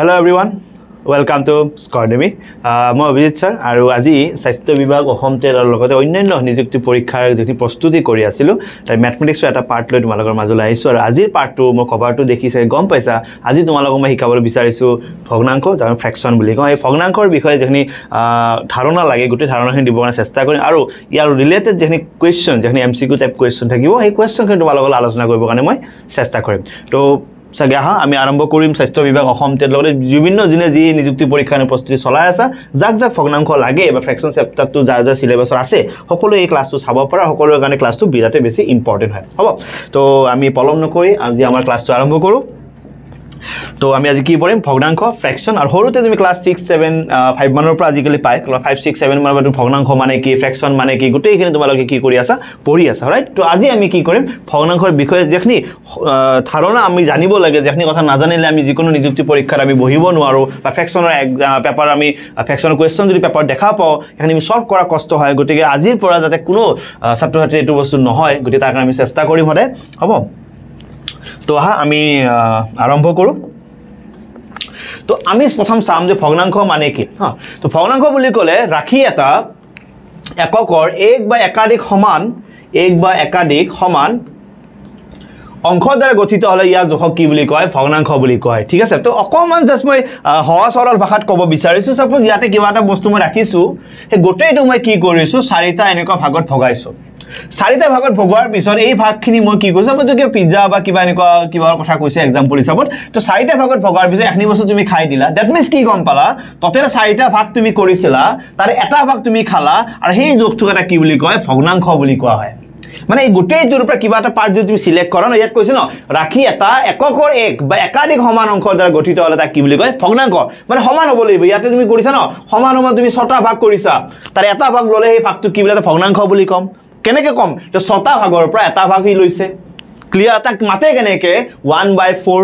hello' everyone welcome to স্কৰডেমী মই Abhijit sir আৰু আজি স্বাস্থ্য বিভাগ অসম তেলৰ লগতে অন্যান্য নিযুক্তি পৰীক্ষাৰ যিখিনি প্ৰস্তুতি কৰি আছিলোঁ তাৰ মেথমেটিক্সৰ এটা পাৰ্ট লৈ তোমালোকৰ মাজলৈ আহিছোঁ আৰু আজিৰ পাৰ্টটো মই কভাৰটো দেখিছে গম পাইছা আজি তোমালোকক মই শিকাবলৈ বিচাৰিছোঁ ভগ্নাংশ যাক আমি ফ্ৰেকশ্যন বুলি কওঁ এই ভগ্নাংশৰ বিষয়ে যিখিনি ধাৰণা লাগে গোটেই ধাৰণাখিনি দিবৰ কাৰণে চেষ্টা কৰিম আৰু ইয়াৰ ৰিলেটেড যিখিনি কুৱেশ্যন যিখিনি M C Q type question থাকিব সেই কুৱেশ্যনখিনি তোমালোকৰ লগত আলোচনা কৰিবৰ কাৰণে মই চেষ্টা কৰিম ত' চাগে আহা আমি আৰম্ভ কৰিম স্বাস্থ্য বিভাগ অসম তেওঁৰ লগতে বিভিন্ন বিভিন্নজনে যি নিযুক্তি পৰীক্ষা আমি প্ৰস্তুতি চলাই আছা যাক যাক ভগ্নাংশ লাগে বা ফ্ৰেকশ্যন চেপ্তাৰটো যাৰ যাৰ চিলেবাছৰ আছে সকলোৱে এই ক্লাছটো চাব পৰা সকলোৰে কাৰণে ক্লাছটো বিৰাটেই বেছি ইম্পৰ্টেণ্ট হয় হ'ব তো আমি পলম নকৰি আজি আমাৰ ক্লাছটো আৰম্ভ কৰোঁ তো আমি আজি কি পঢ়িম ভগ্নাংশ ফ্ৰেকশ্যন আৰু সৰুতে তুমি ক্লাছ ছিক্স ছেভেন ফাইভ মানৰ পৰা আজিকালি পায় ফাইভ ছিক্স ছেভেন মানৰ পৰা ভগ্নাংশ মানে কি ফ্ৰেকশ্যন মানে কি গোটেইখিনি তোমালোকে কি কৰি আছা পঢ়ি আছা ৰাইট তো আজি আমি কি কৰিম ভগ্নাংশৰ বিষয়ে যিখিনি ধাৰণা আমি জানিব লাগে যিখিনি কথা নাজানিলে আমি যিকোনো নিযুক্তি পৰীক্ষাত আমি বহিব নোৱাৰোঁ বা ফ্ৰেকশ্যনৰ একজাম পেপাৰ আমি ফ্ৰেকশ্যনৰ কুৱেশ্যন যদি পেপাৰ দেখা পাওঁ সেইখিনি আমি চল্ভ কৰা কষ্ট হয় গতিকে আজিৰ পৰা যাতে কোনো ছাত্ৰ ছাত্ৰীৰ এইটো বস্তু নহয় গতিকে তাৰ কাৰণে আমি চেষ্টা কৰিম সদায় হ'ব তো আহা আমি আৰম্ভ কৰোঁ তো আমি প্ৰথম চাম যে ভগ্নাংশ মানে কি হা তো ভগ্নাংশ বুলি ক'লে ৰাখি এটা এককৰ এক বা একাধিক সমান এক বা একাধিক সমান অংশৰ দ্বাৰা গঠিত হ'লে ইয়াক জোখক কি বুলি কয় ভগ্নাংশ বুলি কয় ঠিক আছে তো অকণমান জাষ্ট মই সহজ সৰল ভাষাত ক'ব বিচাৰিছোঁ চাপ'জ ইয়াতে কিবা এটা বস্তু মই ৰাখিছোঁ সেই গোটেইটো মই কি কৰিছোঁ চাৰিটা এনেকুৱা ভাগত ভগাইছোঁ চাৰিটা ভাগত ভগোৱাৰ পিছত এই ভাগখিনি মই কি কৈছোঁ মই যদি পিজ্জা বা কিবা এনেকুৱা কিবা কথা কৈছে এক্সাম্পল হিচাপত তো চাৰিটা ভাগত ভগোৱাৰ পিছত এখিনি বস্তু তুমি খাই দিলা ডেট মিনছ কি গম পালা ত'তে চাৰিটা ভাগ তুমি কৰিছিলা তাৰে এটা ভাগ তুমি খালা আৰু সেই যোগটোক এটা কি বুলি কয় ভগ্নাংশ বুলি কোৱা হয় মানে এই গোটেই যোৰ পৰা কিবা এটা পাৰ্ট যদি তুমি চিলেক্ট কৰা ন ইয়াত কৈছে ন ৰাখি এটা এককৰ এক বা একাধিক সমান অংশৰ দ্বাৰা গঠিত হ'লে তাক কি বুলি কয় ভগ্নাংশ মানে সমান হ'ব লাগিব ইয়াতে তুমি কৰিছা ন সমান সমান তুমি ছটা ভাগ কৰিছা তাৰে এটা ভাগ ল'লে সেই ভাগটো কি বুলি এটা ভগ্নাংশ বুলি ক'ম কেনেকৈ ক'ম ছটা ভাগৰ পৰা এটা ভাগ সি লৈছে ক্লিয়াৰ তাক মাতে কেনেকৈ ওৱান বাই ফ'ৰ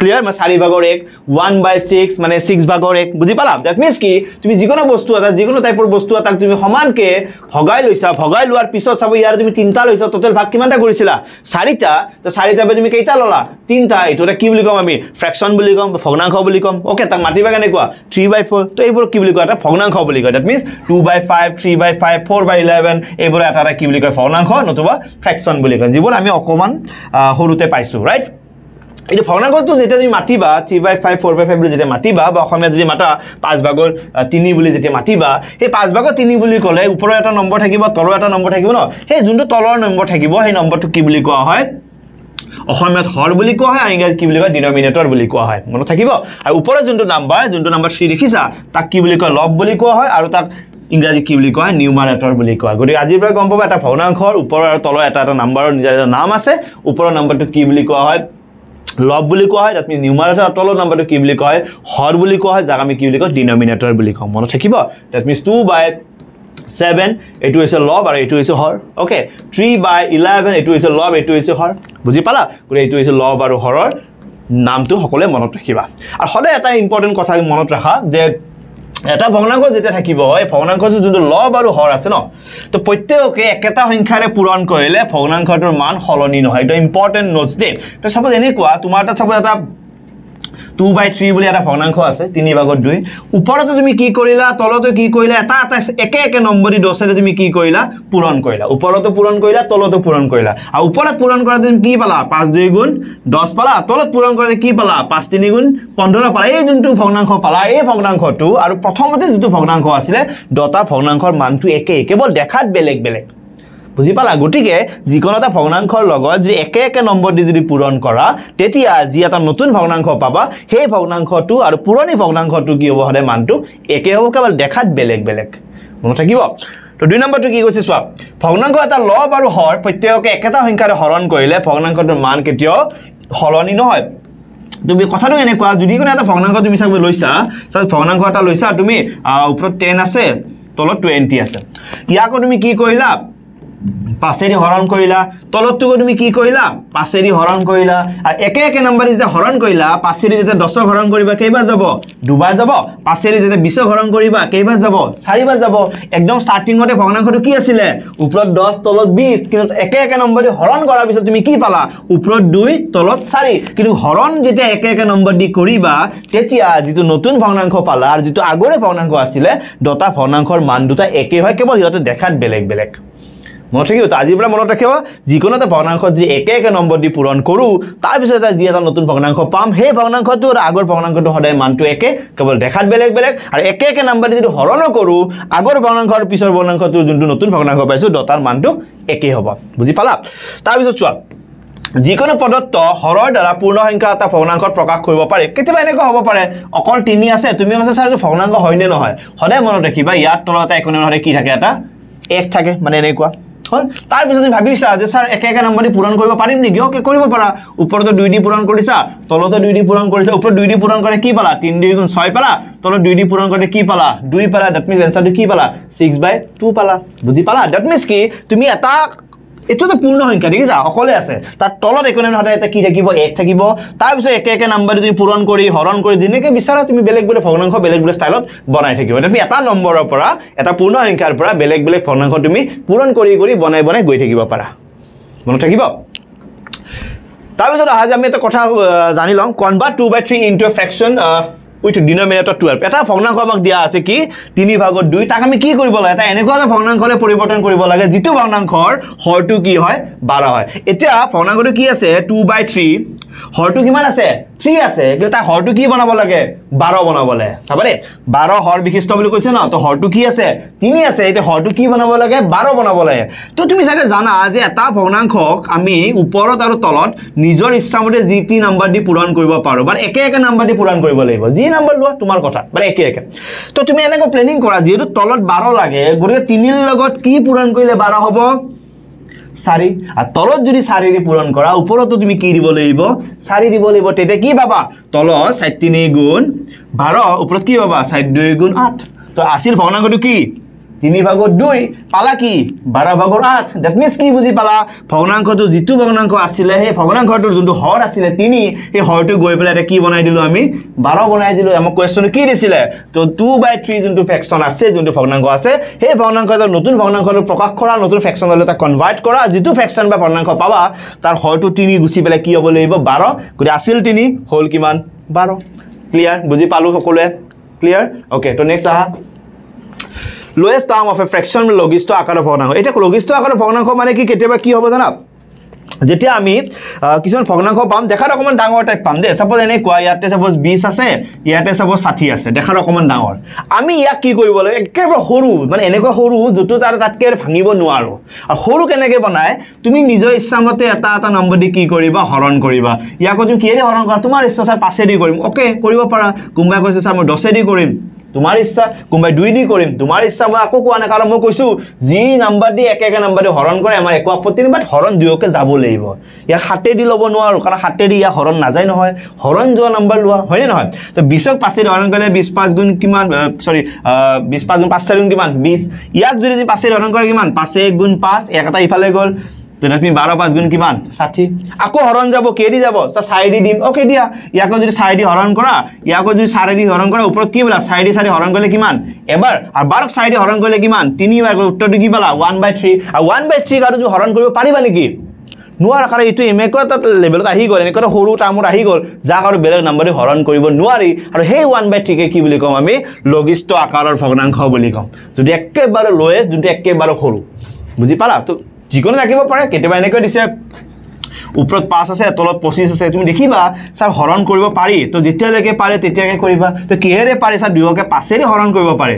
ক্লিয়ার মানে চারি ভাগর এক ওয়ান বাই সিক্স মানে সিক্স ভাগর এক বুঝি পালাম দ্যাট মিন্স কি তুমি যিকোনো বস্তু এটা যিকোনো টাইপের বস্তু এটা তুমি সমানকে ভগাই লৈছা ভগাই লওয়ার পিছত চাব ইয়ার তুমি তিনটা লৈছা টোটেল ভাগ কিমানটা করেছিলা চারিটা তো চারিটা তুমি কেইটা ললা তিনটা এইটো এটা কি বলি কম আমি ফ্রেকশন বলি কম ভগ্নাংশ বলি কম ওকে তাক মাটি ভাগ এনেকুৱা থ্রি বাই ফোর তো এইবোর কি বলি কয় এটা ভগ্নাংশ বলি কয় that means two by five three by five four by eleven এইবোৰ এটা এটা কি বলি কয় ভগ্নাংশ নতুবা ফ্ৰেকশন বলি কয় যিবোৰ আমি অকমান সৰুতে পাইছোঁ ৰাইট এই ভগ্নাগৰটো যেতিয়া তুমি মাতিবা three by five four by five বুলি যেতিয়া মাতিবা বা অসমীয়াত যদি মাতা পাঁচভাগৰ তিনি বুলি যেতিয়া মাতিবা সেই পাঁচভাগৰ তিনি বুলি ক'লে ওপৰৰ এটা নম্বৰ থাকিব তলৰ এটা নম্বৰ থাকিব ন সেই যোনটো তলৰ নম্বৰ থাকিব সেই নম্বৰটো কি বুলি কোৱা হয় অসমীয়াত হৰ বুলি কোৱা হয় আৰু ইংৰাজীত কি বুলি কয় ডিনমিনেটৰ বুলি কোৱা হয় মনত থাকিব আৰু ওপৰত যোনটো নাম্বাৰ যোনটো নাম্বাৰ থ্ৰী দেখিছা তাক কি বুলি কয় লভ বুলি কোৱা হয় আৰু তাক ইংৰাজীত কি বুলি কোৱা হয় নিউমাৰেটৰ বুলি কোৱা গতিকে আজিৰ পৰা গম পাব এটা ভগ্নাংশৰ ওপৰৰ আৰু তলৰ এটা এটা নাম্বাৰৰ নিজৰ এটা নাম আছে ওপৰৰ নাম্বাৰটো কি বুলি কোৱা হয় লভ বুলি কোৱা হয় দেট মিন নিউমাৰেটৰ তলৰ নাম্বাৰটো কি বুলি কোৱা হয় হৰ বুলি কোৱা হয় যাক আমি কি বুলি কওঁ ডিনমিনেটৰ বুলি কওঁ মনত থাকিব that means two by seven এইটো হৈছে লভ আৰু এইটো হৈছে হৰ অ'কে থ্ৰী বাই ইলেভেন এইটো হৈছে লভ এইটো হৈছে হৰ বুজি পালা গতিকে এইটো হৈছে লভ আৰু হৰৰ নামটো সকলোৱে মনত ৰাখিবা আৰু সদায় এটা ইম্পৰ্টেণ্ট কথা মনত ৰাখা যে এটা ভগ্নাংশ যেতিয়া থাকিব এই ভগ্নাংশটো যোনটো লব আৰু হৰ আছে ন তো প্ৰত্যেককে একেটা সংখ্যাৰে পূৰণ কৰিলে ভগ্নাংশটোৰ মান সলনি নহয় একদম ইম্পৰ্টেণ্ট নোটছ দেই তো চাপ'জ এনেকুৱা তোমাৰ এটা চাপ'জ এটা টু বাই থ্ৰী বুলি এটা ভগ্নাংশ আছে তিনি ভাগত দুই ওপৰতে তুমি কি কৰিলা তলতে কি কৰিলা এটা এটা একে একে নম্বৰ দি দছেৰে তুমি কি কৰিলা পূৰণ কৰিলা ওপৰতো পূৰণ কৰিলা তলতো পূৰণ কৰিলা আৰু ওপৰত পূৰণ কৰা তুমি কি পালা পাঁচ দুই গুণ দহ পালা তলত পূৰণ কৰা কি পালা পাঁচ তিনি গুণ পোন্ধৰ পালা এই যোনটো ভগ্নাংশ পালা এই ভগ্নাংশটো আৰু প্ৰথমতে যোনটো ভগ্নাংশ আছিলে দুটা ভগ্নাংশৰ মানটো একেই কেৱল দেখাত বেলেগ বেলেগ বুজি পালা গতিকে যিকোনো এটা ভগ্নাংশৰ লগত যদি একে একে নম্বৰ দি যদি পূৰণ কৰা তেতিয়া যি এটা নতুন ভগ্নাংশ পাবা সেই ভগ্নাংশটো আৰু পুৰণি ভগ্নাংশটো কি হ'ব সদায় মানটো একে হ'ব কেৱল দেখাত বেলেগ বেলেগ মনত থাকিব তো দুই নম্বৰটো কি কৈছে চোৱা ভগ্নাংশ এটা লব আৰু হৰ প্ৰত্যেককে একেটা সংখ্যাৰে হৰণ কৰিলে ভগ্নাংশটোৰ মান কেতিয়াও সলনি নহয় তুমি কথাটো এনেকুৱা যদি কোনো এটা ভগ্নাংশ তুমি চাবলৈ লৈছা চাওক ভগ্নাংশ এটা লৈছা তুমি ওপৰত টেন আছে তলত টুৱেণ্টি আছে ইয়াকো তুমি কি কৰিলা পাচেৰি হৰণ কৰিলা তলততো তুমি কি কৰিলা পাচেৰি হৰণ কৰিলা আৰু একে একে নাম্বাৰ যেতিয়া হৰণ কৰিলা পাচেৰি যেতিয়া দহক হৰণ কৰিবা কেইবাৰ যাব দুবাৰ যাব পাচেৰি যেতিয়া বিছক হৰণ কৰিবা কেইবাৰ যাব চাৰিবাৰ যাব একদম ষ্টাৰ্টিঙতে ভগ্নাংশটো কি আছিলে ওপৰত দহ তলত বিশ কিন্তু একে একে নম্বৰ দি হৰণ কৰাৰ পিছত তুমি কি পালা ওপৰত দুই তলত চাৰি কিন্তু হৰণ যেতিয়া একে একে নম্বৰ দি কৰিবা তেতিয়া যিটো নতুন ভগ্নাংশ পালা আৰু যিটো আগৰে ভগ্নাংশ আছিলে দুটা ভগ্নাংশৰ মান দুটা একেই হয় কেৱল সিহঁতে দেখাত বেলেগ বেলেগ মনত ৰাখিব আজিৰ পৰা মনত ৰাখিব যিকোনো এটা ভগ্নাংশ যদি একে একে নম্বৰ দি পূৰণ কৰোঁ তাৰপিছত এটা যি এটা নতুন ভগ্নাংশ পাম সেই ভগ্নাংশটো আৰু আগৰ ভগ্নাংশটো সদায় মানটো একে কেৱল দেখাত বেলেগ বেলেগ আৰু একে একে নম্বৰ দি যদি হৰণো কৰোঁ আগৰ ভগ্নাংশ আৰু পিছৰ ভগ্নাংশটো যোনটো নতুন ভগ্নাংশ পাইছোঁ দটাৰ মানটো একেই হ'ব বুজি পালা তাৰপিছত চোৱা যিকোনো প্ৰদত্ত হৰৰ দ্বাৰা পূৰ্ণ সংখ্যা এটা ভগ্নাংশত প্ৰকাশ কৰিব পাৰে কেতিয়াবা এনেকুৱা হ'ব পাৰে অকল তিনি আছে তুমি কৈছা ছাৰ এইটো ভগ্নাংশ হয়নে নহয় সদায় মনত ৰাখিবা ইয়াৰ তলত এটা একো নহয় কি থাকে এটা এক থাকে মানে এনেকুৱা হ'ল তাৰপিছত তুমি ভাবিছা যে ছাৰ একে একে নম্বৰ দি পূৰণ কৰিব পাৰিম নেকি অ' কৰিব পাৰা ওপৰতে দুই দি পূৰণ কৰিছা তলতে দুই দি পূৰণ কৰিছা ওপৰত দুই দি পূৰণ কৰে কি পালা তিনি দুই গুণ ছয় পালা তলত দুই দি পূৰণ কৰে কি পালা দুই পালা ডেট মিনছ এনচাৰটো কি পালা ছিক্স বাই টু পালা বুজি পালা ডেট মিনছ কি তুমি এটা এইটোতো পূৰ্ণ সংখ্যা ঠিক আছে অকলে আছে তাৰ তলত একো নাই এটা কি থাকিব এক থাকিব তাৰপিছত একে একে নাম্বাৰ তুমি পূৰণ কৰি হৰণ কৰি যেনেকৈ বিচাৰা তুমি বেলেগ বেলেগ ভগ্নাংশ বেলেগ বেলেগ ষ্টাইলত বনাই থাকিব তুমি এটা নম্বৰৰ পৰা এটা পূৰ্ণ সংখ্যাৰ পৰা বেলেগ বেলেগ ভগ্নাংশ তুমি পূৰণ কৰি কৰি বনাই বনাই গৈ থাকিব পাৰা মনত থাকিব তাৰপিছত অহা যে আমি এটা কথা জানি লওঁ convert two by three into fraction with denominator twelve এটা ভগ্নাংশ আমাক দিয়া আছে কি তিনি ভাগত দুই তাক আমি কি কৰিব লাগে এটা এনেকুৱা এটা ভগ্নাংশলৈ পৰিৱৰ্তন কৰিব লাগে যিটো ভগ্নাংশৰ হৰটো কি হয় বাৰ হয় এতিয়া ভগ্নাংশটো কি আছে টু বাই থ্ৰী হৰটো কিমান আছে থ্ৰী আছে কিন্তু তাই হৰটো কি বনাব লাগে বাৰ বনাব লাগে চাবা দেই বাৰ হৰ বিশিষ্ট বুলি কৈছে ন তো হৰটো কি আছে তিনি আছে এতিয়া হৰটো কি বনাব লাগে বাৰ বনাব লাগে তো তুমি চাগে জানা যে এটা ভগ্নাংশক আমি ওপৰত আৰু তলত নিজৰ ইচ্ছামতে যি টি নাম্বাৰ দি পূৰণ কৰিব পাৰো বা একে একে নাম্বাৰ দি পূৰণ কৰিব লাগিব যি নাম্বাৰ লোৱা তোমাৰ কথা মানে একে একে তো তুমি এনেকুৱা প্লেনিং কৰা যিহেতু তলত বাৰ লাগে গতিকে তিনিৰ লগত কি পূৰণ কৰিলে বাৰ হ'ব চাৰি আৰু তলত যদি চাৰিৰে পূৰণ কৰা ওপৰতো তুমি কি দিব লাগিব চাৰি দিব লাগিব তেতিয়া কি পাবা তলত চাৰি তিনি গুণ বাৰ ওপৰত কি পাবা চাৰি দুই গুণ আঠ তো আছিল ভগ্নাংগটো কি তিনি ভাগত দুই পালা কি বাৰ ভাগৰ আঠ ডেট মিনছ কি বুজি পালা ভগ্নাংশটো যিটো ভগ্নাংশ আছিলে সেই ভগ্নাংশটোৰ যোনটো হৰ আছিলে তিনি সেই হৰটো গৈ পেলাই এতিয়া কি বনাই দিলোঁ আমি বাৰ বনাই দিলোঁ আমাক কুৱেশ্যনটো কি দিছিলে তো টু বাই থ্ৰী যোনটো ফেকশ্যন আছে যোনটো ভগ্নাংশ আছে সেই ভগ্নাংশ এটা নতুন ভগ্নাংশটো প্ৰকাশ কৰা নতুন ফেকশ্যন হ'লে তাক কনভাৰ্ট কৰা যিটো ফেকশ্যন বা ভগ্নাংশ পাবা তাৰ হৰটো তিনি গুচি পেলাই কি হ'ব লাগিব বাৰ গতিকে আছিল তিনি হ'ল কিমান বাৰ ক্লিয়াৰ বুজি পালোঁ সকলোৱে ক্লিয়াৰ অ'কে তো নেক্সট আহা lowest term of a fraction লঘিষ্ঠ আকাৰৰ ভগ্নাংশ এতিয়া লঘিষ্ঠ আকাৰৰ ভগ্নাংশ মানে কি কেতিয়াবা কি হ'ব জানা যেতিয়া আমি কিছুমান ভগ্নাংশ পাম দেখাত অকণমান ডাঙৰ টাইপ পাম দেই চাপ'জ এনেকুৱা ইয়াতে চাপ'জ বিছ আছে ইয়াতে চাপ'জ ষাঠি আছে দেখাত অকণমান ডাঙৰ আমি ইয়াক কি কৰিব লাগে একেবাৰে সৰু মানে এনেকুৱা সৰু যোনটো তাৰ তাতকৈ ভাঙিব নোৱাৰোঁ আৰু সৰু কেনেকৈ বনাই তুমি নিজৰ ইচ্ছামতে এটা এটা নম্বৰ দি কি কৰিবা হৰণ কৰিবা ইয়াকো তুমি কিহেৰে হৰণ কৰা তোমাৰ ইচ্ছা ছাৰ পাঁচেদি কৰিম অ'কে কৰিব পাৰা কোনোবাই কৈছে ছাৰ মই দহেদি কৰিম তোমাৰ ইচ্ছা কোনোবাই দুই দি কৰিম তোমাৰ ইচ্ছা মই আকৌ কোৱা নাই কাৰণ মই কৈছোঁ যি নাম্বাৰ দি একে একে নাম্বাৰ দি হৰণ কৰে আমাৰ একো আপত্তি নাই বাট হৰণ দুয়োকে যাব লাগিব ইয়াক হাতেদি ল'ব নোৱাৰোঁ কাৰণ হাতেদি ইয়াক হৰণ নাযায় নহয় হৰণ যোৱা নাম্বাৰ লোৱা হয়নে নহয় তো বিছক পাচিত হৰণ কৰিলে বিছ পাঁচ গুণ কিমান চৰি বিছ পাঁচ গুণ পাঁচ চাৰি গুণ কিমান বিছ ইয়াক যদি পাচিত হৰণ কৰে কিমান পাঁচে এক গুণ পাঁচ এক এটা ইফালে গ'ল দুই দশমিক বাৰ পাঁচ গুণ কিমান ষাঠি আকৌ হৰণ যাব কেইদি যাব চাৰিদি দিম অ' কেতিয়া ইয়াকো যদি চাৰিদি হৰণ কৰা ইয়াকো যদি চাৰিদি হৰণ কৰা ওপৰত কি পালা চাৰিদি চাৰি হৰণ কৰিলে কিমান এবাৰ আৰু বাৰক চাৰিদি হৰণ কৰিলে কিমান তিনিবাৰ কৰিলে উত্তৰটো কি পালা ওৱান বাই থ্ৰী আৰু ওৱান বাই থ্ৰী কাৰো যদি হৰণ কৰিব পাৰিবা নেকি নোৱাৰ কাৰণ এইটো এনেকুৱা এটা লেভেলত আহি গ'ল এনেকুৱা এটা সৰু টাৰ্মত আহি গ'ল যাক আৰু বেলেগ নাম্বাৰে হৰণ কৰিব নোৱাৰি আৰু সেই ওৱান বাই থ্ৰীকে কি বুলি ক'ম আমি লগিষ্ট আকাৰৰ ভগ্নাংশ বুলি ক'ম যদি একেবাৰে লৱেষ্ট যোনটো একেবাৰে সৰু বুজি পালা তো যিকোনো লাগিব পাৰে কেতিয়াবা এনেকৈ দিছে ওপৰত পাঁচ আছে তলত পঁচিছ আছে তুমি দেখিবা ছাৰ হৰণ কৰিব পাৰি তো যেতিয়ালৈকে পাৰে তেতিয়াকে কৰিবা তো কিহেৰে পাৰে ছাৰ দুয়োকে পাছেৰে হৰণ কৰিব পাৰে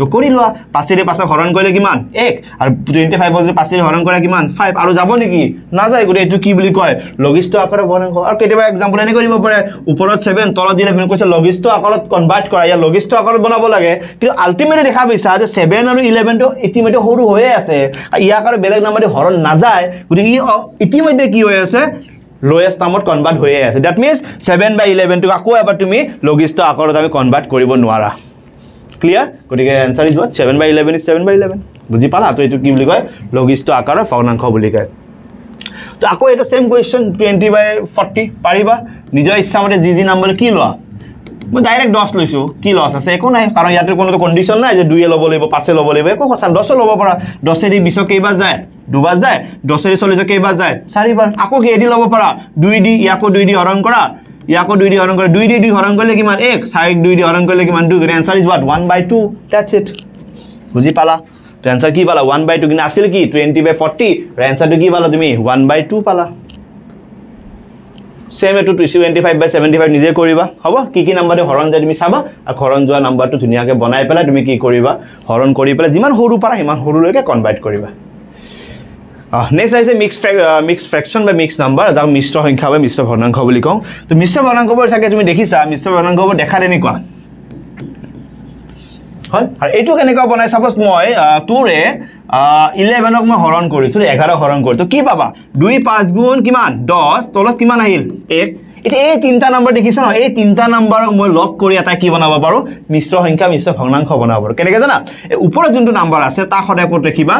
তো কৰি লোৱা পাচিৰে পাছে হৰণ কৰিলে কিমান এক আৰু টুৱেণ্টি ফাইভত যদি পাচিৰে হৰণ কৰা কিমান ফাইভ আৰু যাব নেকি নাযায় গতিকে এইটো কি বুলি কয় লঘিষ্ঠ আকাৰত হৰণ কৰ আৰু কেতিয়াবা এক্সাম্পল এনেকৈ দিব পাৰে ওপৰত ছেভেন তলত দিলে ইলেভেন কৈছে লঘিষ্ঠ আকাৰত কনভাৰ্ট কৰা ইয়াৰ লঘিষ্ঠ আকাৰত বনাব লাগে কিন্তু আল্টিমেটলি দেখা পাইছা যে ছেভেন আৰু ইলেভেনটো ইতিমধ্যে সৰু হৈয়ে আছে আৰু ইয়াৰ আৰু বেলেগ নাম্বাৰ দি হৰণ নাযায় গতিকে ই ইতিমধ্যে কি হৈ আছে লোৱেষ্ট নামত কনভাৰ্ট হৈয়ে আছে ডেট মিনছ ছেভেন বাই ইলেভেনটোক আকৌ এবাৰ তুমি লঘিষ্ঠ আকাৰত আমি কনভাৰ্ট কৰিব নোৱাৰা ক্লিয়াৰ গতিকে answer is what seven by eleven is seven by eleven বুজি পালা তো এইটো কি বুলি কয় লঘিষ্ঠ আকাৰৰ ভগ্নাংশ বুলি কয় তো আকৌ এইটো same question twenty by forty পাৰিবা নিজৰ ইচ্ছামতে যি যি নাম্বাৰ কি লোৱা মই ডাইৰেক্ট দহ লৈছোঁ কি লছ আছে একো নাই কাৰণ ইয়াতে কোনোতো কণ্ডিশ্যন নাই যে দুয়ে ল'ব লাগিব পাঁচে ল'ব লাগিব একো কথা দহো ল'ব পাৰা দহেদি বিছক কেইবাৰ যায় দুবাৰ যায় দহেদি চল্লিছক কেইবাৰ যায় চাৰিবাৰ আকৌ কেইদি ল'ব পাৰা দুই দি ইয়াকো দুই দি হৰণ কৰা ইয়াকো দুই দি হৰণ কৰিলে দুই দি দুই হৰণ কৰিলে কিমান এক চাৰিক দুই দি হৰণ কৰিলে কিমান দুই গতিকে answer is what one by two that's it বুজি পালা তো এনচাৰ কি পালা ওৱান বাই টু কিন্তু আছিল কি টুৱেণ্টি বাই ফৰ্টি এনচাৰটো কি পালা তুমি ওৱান বাই টু পালা চেম এইটো twenty five by seventy five নিজে কৰিবা হ'ব কি কি নাম্বাৰটো হৰণ যায় তুমি চাবা আৰু হৰণ যোৱা নাম্বাৰটো ধুনীয়াকৈ বনাই পেলাই তুমি কি কৰিবা হৰণ কৰি পেলাই যিমান সৰু পাৰা সিমান সৰুলৈকে কনভাৰ্ট কৰিবা নেক্সট আহিছে মিক্স মিক্স ফ্ৰেকশ্যন বা মিক্স নাম্বাৰ যাক মিশ্ৰ সংখ্যা বা মিশ্ৰ ভৰ্ণাংশ বুলি কওঁ তো মিশ্ৰ ভৰ্ণাংশবোৰ চাগে তুমি দেখিছা মিশ্ৰ ভৰ্ণাংশবোৰ দেখা তেনেকুৱা হয় আৰু এইটো কেনেকুৱা বনাই চাপ'জ মই টুৰে ইলেভেনক মই হৰণ কৰিছোঁ এঘাৰক হৰণ কৰিছোঁ কি পাবা দুই পাঁচ গুণ কিমান দহ তলত কিমান আহিল এক এতিয়া এই তিনিটা নাম্বাৰ দেখিছা ন এই তিনিটা নম্বৰক মই লগ কৰি এটা কি বনাব পাৰোঁ মিশ্ৰ সংখ্যা মিশ্ৰ ভগ্নাংশ বনাব পাৰোঁ কেনেকৈ জানা এই ওপৰত যোনটো নাম্বাৰ আছে তাক সদায় ক'ত ৰাখিবা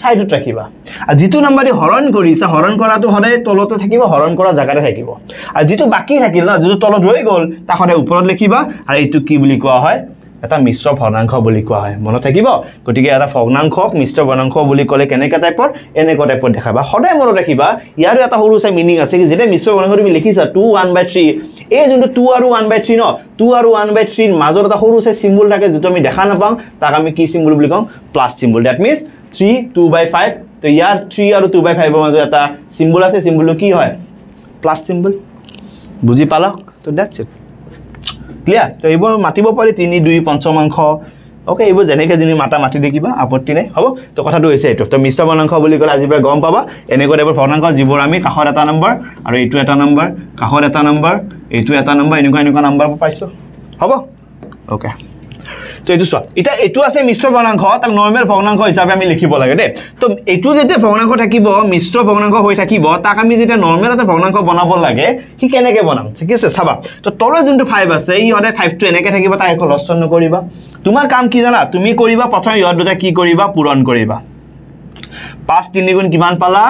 ছাইডত ৰাখিবা আৰু যিটো নাম্বাৰ দি হৰণ কৰিছা হৰণ কৰাটো সদায় তলতে থাকিব হৰণ কৰা জেগাতে থাকিব আৰু যিটো বাকী থাকিল ন যিটো তলত ৰৈ গ'ল তাক সদায় ওপৰত লিখিবা আৰু এইটো কি বুলি কোৱা হয় এটা মিশ্ৰ ভগ্নাংশ বুলি কোৱা হয় মনত থাকিব গতিকে এটা ভগ্নাংশক মিশ্ৰ ভগ্নাংশ বুলি ক'লে কেনেকুৱা টাইপৰ এনেকুৱা টাইপত দেখাবা সদায় মনত ৰাখিবা ইয়াৰো এটা সৰু চাই মিনিং আছে কি যেতিয়া মিশ্ৰ ভগ্নাংশ তুমি লিখিছা টু ওৱান বাই থ্ৰী এই যোনটো টু আৰু ওৱান বাই থ্ৰী ন টু আৰু ওৱান বাই থ্ৰীৰ মাজত এটা সৰু চাই চিম্বল থাকে যিটো আমি দেখা নাপাওঁ তাক আমি কি চিম্বল বুলি কওঁ plus symbol that means three two by five তো ইয়াত থ্ৰী আৰু টু বাই ফাইভৰ মাজত এটা চিম্বল আছে চিম্বলটো কি হয় প্লাছ চিম্বল বুজি পালক তো ডেটছ ইট ক্লিয়াৰ তো এইবোৰ মাতিব পাৰি তিনি দুই পঞ্চমাংশ অ'কে এইবোৰ যেনেকৈ যেনে মাতা মাতি থাকিবা আপত্তি নাই হ'ব তো কথাটো হৈছে এইটো তো মিশ্ৰ বৰ্ণাংশ বুলি ক'লে আজিৰ পৰা গম পাবা এনেকুৱা টাইপৰ বৰ্ণাংশ যিবোৰ আমি কাষত এটা নম্বৰ আৰু এইটো এটা নম্বৰ কাষত এটা নম্বৰ এইটো এটা নম্বৰ এনেকুৱা এনেকুৱা নম্বৰবোৰ পাইছোঁ হ'ব অ'কে তো এইটো চোৱা এতিয়া এইটো আছে মিশ্ৰ ভগ্নাংশ তাক নৰ্মেল ভগ্নাংশ হিচাপে আমি লিখিব লাগে দেই তো এইটো যেতিয়া ভগ্নাংশ থাকিব মিশ্ৰ ভগ্নাংশ হৈ থাকিব তাক আমি যেতিয়া নৰ্মেল এটা ভগ্নাংশ বনাব লাগে সি কেনেকৈ বনাম ঠিক আছে চাবা তো তলৰ যোনটো ফাইভ আছে ই সদায় ফাইভটো এনেকৈ থাকিব তাক একো লচন নকৰিবা তোমাৰ কাম কি জানা তুমি কৰিবা প্ৰথম ইহঁত দুটা কি কৰিবা পূৰণ কৰিবা পাঁচ তিনিগুণ কিমান পালা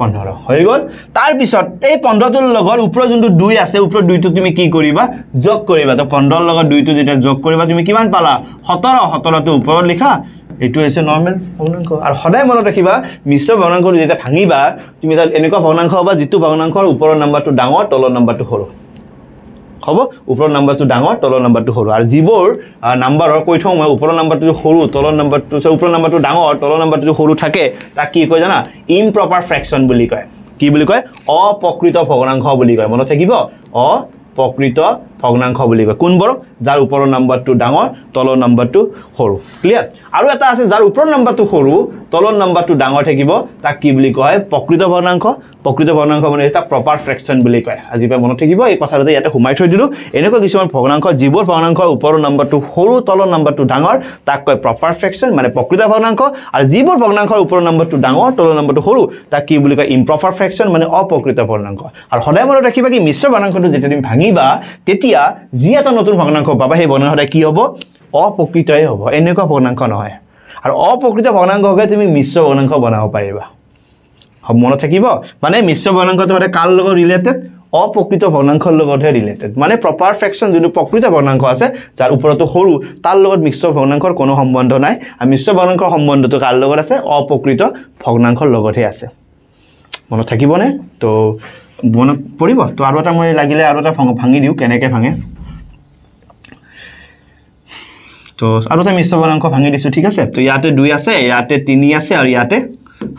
পোন্ধৰ হৈ গ'ল তাৰপিছত এই পোন্ধৰটোৰ লগত ওপৰত যোনটো দুই আছে ওপৰত দুইটো তুমি কি কৰিবা যোগ কৰিবা তো পোন্ধৰৰ লগত দুইটো যেতিয়া যোগ কৰিবা তুমি কিমান পালা সোতৰ সোতৰটো ওপৰত লিখা এইটো হৈছে নৰ্মেল ভগ্নাংশ আৰু সদায় মনত ৰাখিবা মিশ্ৰ ভগ্নাংশটো যেতিয়া ভাঙিবা তুমি তাত এনেকুৱা ভগ্নাংশ হ'বা যিটো ভগ্নাংশৰ ওপৰৰ নাম্বাৰটো ডাঙৰ তলৰ নাম্বাৰটো সৰু হ'ব ওপৰৰ নাম্বাৰটো ডাঙৰ তলৰ নাম্বাৰটো সৰু আৰু যিবোৰ নাম্বাৰৰ কৈ থওঁ মই ওপৰৰ নাম্বাৰটো সৰু তলৰ নাম্বাৰটো ওপৰৰ নাম্বাৰটো ডাঙৰ তলৰ নাম্বাৰটো সৰু থাকে তাক কি কয় জানা ইমপ্ৰপাৰ ফ্ৰেকশ্যন বুলি কয় কি বুলি কয় অপ্ৰকৃত ভগ্নাংশ বুলি কয় মনত থাকিব অপ্ৰকৃত ভগ্নাংশ বুলি কয় কোনবোৰক যাৰ ওপৰৰ নম্বৰটো ডাঙৰ তলৰ নম্বৰটো সৰু ক্লিয়াৰ আৰু এটা আছে যাৰ ওপৰৰ নাম্বাৰটো সৰু তলৰ নাম্বাৰটো ডাঙৰ থাকিব তাক কি বুলি কয় প্ৰকৃত ভগ্নাংশ প্ৰকৃত ভগ্নাংশ মানে তাক প্ৰপাৰ ফ্ৰেকশ্যন বুলি কয় আজি পৰা মনত থাকিব এই কথাটো যে ইয়াতে সোমাই থৈ দিলোঁ এনেকুৱা কিছুমান ভগ্নাংশ যিবোৰ ভগ্নাংশৰ ওপৰৰ নাম্বাৰটো সৰু তলৰ নম্বৰটো ডাঙৰ তাক কয় প্ৰপাৰ ফ্ৰেকশ্যন মানে প্ৰকৃত ভগ্নাংশ আৰু যিবোৰ ভগ্নাংশৰ ওপৰৰ নাম্বাৰটো ডাঙৰ তলৰ নম্বৰটো সৰু তাক কি বুলি কয় ইম্প্ৰপাৰ ফ্ৰেকশ্যন মানে অপ্ৰকৃত ভগ্নাংশ আৰু সদায় মনত ৰাখিবা কি মিশ্ৰ ভগ্নাংশটো যেতিয়া তুমি ভাঙিবা তেতিয়া এতিয়া যি এটা নতুন ভগ্নাংশ পাবা সেই ভগ্নাংশ কি হ'ব অপ্ৰকৃতই হ'ব এনেকুৱা ভগ্নাংশ নহয় আৰু অপ্ৰকৃত ভগ্নাংশকে তুমি মিশ্ৰ ভগ্নাংশ বনাব পাৰিবা মনত থাকিব মানে মিশ্ৰ ভগ্নাংশটো সদায় কাৰ লগত ৰিলেটেড অপ্ৰকৃত ভগ্নাংশৰ লগতহে ৰিলেটেড মানে প্ৰপাৰ ফেকশ্যন যোনটো প্ৰকৃত ভগ্নাংশ আছে যাৰ ওপৰতো সৰু তাৰ লগত মিশ্ৰ ভগ্নাংশৰ কোনো সম্বন্ধ নাই আৰু মিশ্ৰ ভগ্নাংশৰ সম্বন্ধটো কাৰ লগত আছে অপ্ৰকৃত ভগ্নাংশৰ লগতহে আছে মনত থাকিবনে ত' বন পৰিব তো আৰু এটা মই লাগিলে আৰু এটা ভাঙি দিওঁ কেনেকৈ ভাঙে তো আৰু এটা মিশ্ৰ বৰ্ণাংশ ভাঙি দিছোঁ ঠিক আছে তো ইয়াতে দুই আছে ইয়াতে তিনি আছে আৰু ইয়াতে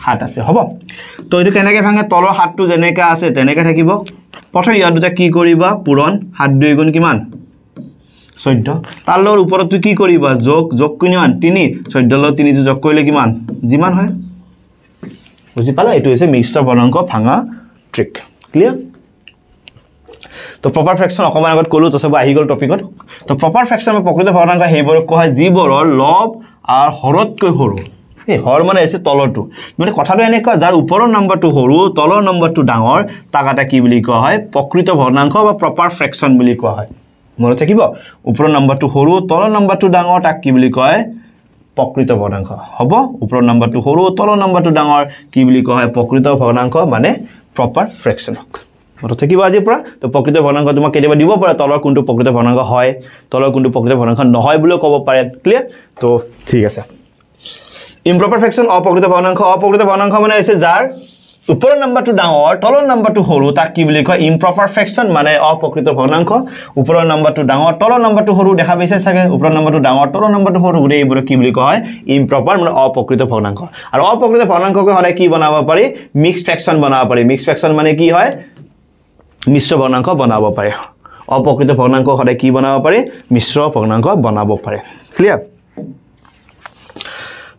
সাত আছে হ'ব তো এইটো কেনেকৈ ভাঙে তলৰ সাতটো যেনেকৈ আছে তেনেকৈ থাকিব প্ৰথম ইয়াত দুটা কি কৰিবা পূৰণ সাত দুই গুণ কিমান চৈধ্য তাৰ লগত ওপৰতটো কি কৰিবা যোগ যোগ কিমান তিনি চৈধ্য লগত তিনিটো যোগ কৰিলে কিমান যিমান হয় বুজি পালা এইটো হৈছে মিশ্ৰ বৰ্ণাংশ ভাঙা ট্ৰিক ক্লিয়াৰ তো প্ৰপাৰ ফ্ৰেকশ্যন অকণমান আগত ক'লোঁ তথাপি আহি গ'ল টপিকত তো প্ৰপাৰ ফ্ৰেকশ্যন আমি প্ৰকৃত ভগ্নাংক সেইবোৰক কোৱা হয় যিবোৰৰ লভ আৰু হৰতকৈ সৰু এই হৰ মানে হৈছে তলৰটো মানে কথাটো এনেকুৱা যাৰ ওপৰৰ নম্বৰটো সৰু তলৰ নম্বৰটো ডাঙৰ তাক এটা কি বুলি কোৱা হয় প্ৰকৃত ভগ্নাংক বা প্ৰপাৰ ফ্ৰেকশ্যন বুলি কোৱা হয় মনত থাকিব ওপৰৰ নম্বৰটো সৰু তলৰ নম্বৰটো ডাঙৰ তাক কি বুলি কয় প্ৰকৃত ভগ্নাংশ হ'ব ওপৰৰ নম্বৰটো সৰু তলৰ নম্বৰটো ডাঙৰ কি বুলি কোৱা হয় প্ৰকৃত ভগ্নাংশ মানে প্ৰপাৰ ফ্ৰেকশ্যনক মনত থাকিব আজিৰ পৰা তো প্ৰকৃত ভৰ্ণাংক তোমাক কেতিয়াবা দিব পাৰে তলৰ কোনটো প্ৰকৃত ভৰ্ণাংক হয় তলৰ কোনটো প্ৰকৃত ভৰ্ণাংক নহয় বুলিও ক'ব পাৰে ক্লিয়াৰ তো ঠিক আছে ইম্প্ৰপাৰ ফ্ৰেকশ্যন অপ্ৰকৃত ভৰ্ণাংক অপ্ৰকৃত ভৰ্ণাংক মানে হৈছে যাৰ ওপৰৰ নাম্বাৰটো ডাঙৰ তলৰ নম্বৰটো সৰু তাক কি বুলি কয় ইমপ্ৰপাৰ ফেকশ্যন মানে অপ্ৰকৃত ভগ্নাংশ ওপৰৰ নাম্বাৰটো ডাঙৰ তলৰ নম্বৰটো সৰু দেখা পাইছে চাগে ওপৰৰ নাম্বাৰটো ডাঙৰ তলৰ নম্বৰটো সৰু গোটেই এইবোৰক কি বুলি কয় ইমপ্ৰপাৰ মানে অপ্ৰকৃত ভগ্নাংশ আৰু অপ্ৰকৃত ভগ্নাংশকে সদায় কি বনাব পাৰি মিক্সড ফেকশ্যন বনাব পাৰি মিক্সড ফেকশ্যন মানে কি হয় মিশ্ৰ ভগ্নাংশ বনাব পাৰে অপ্ৰকৃত ভগ্নাংশ সদায় কি বনাব পাৰি মিশ্ৰ ভগ্নাংশ বনাব পাৰে ক্লিয়াৰ